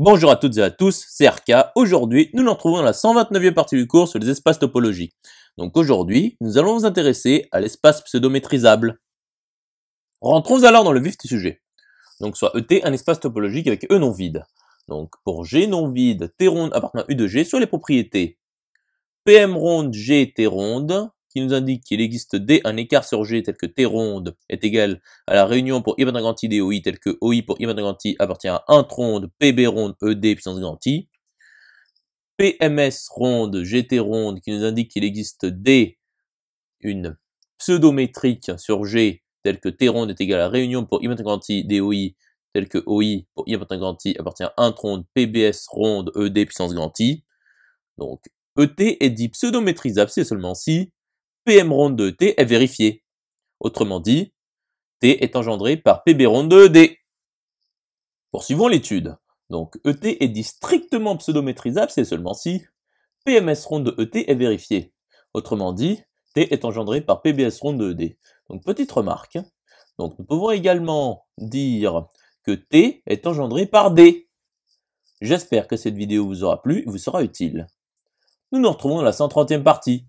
Bonjour à toutes et à tous, c'est RK. Aujourd'hui, nous nous retrouvons dans la 129e partie du cours sur les espaces topologiques. Donc aujourd'hui, nous allons nous intéresser à l'espace pseudométrisable. Rentrons alors dans le vif du sujet. Donc soit ET, un espace topologique avec E non vide. Donc pour G non vide, T ronde appartient U de G sur les propriétés. PM ronde G T ronde qui nous indique qu'il existe D un écart sur G tel que T ronde est égal à la réunion pour I Ganti DOI tel que OI pour I appartient à 1 ronde, e PB ronde, ED puissance grandi. PMS ronde, GT ronde qui nous indique qu'il existe D une pseudométrique sur G tel que T ronde est égal à la réunion pour I Ganti DOI tel que OI pour I appartient à 1 ronde, PBS ronde, ED puissance grandi. Donc ET est dit pseudométrisable, c'est seulement si PM ronde T est vérifié. Autrement dit, T est engendré par PB ronde D. Poursuivons l'étude. Donc ET est dit strictement pseudométrisable, c'est seulement si PMS ronde ET e est vérifié. Autrement dit, T est engendré par PBS ronde de ED. Donc petite remarque. Donc nous pouvons également dire que T est engendré par D. J'espère que cette vidéo vous aura plu et vous sera utile. Nous nous retrouvons dans la 130e partie.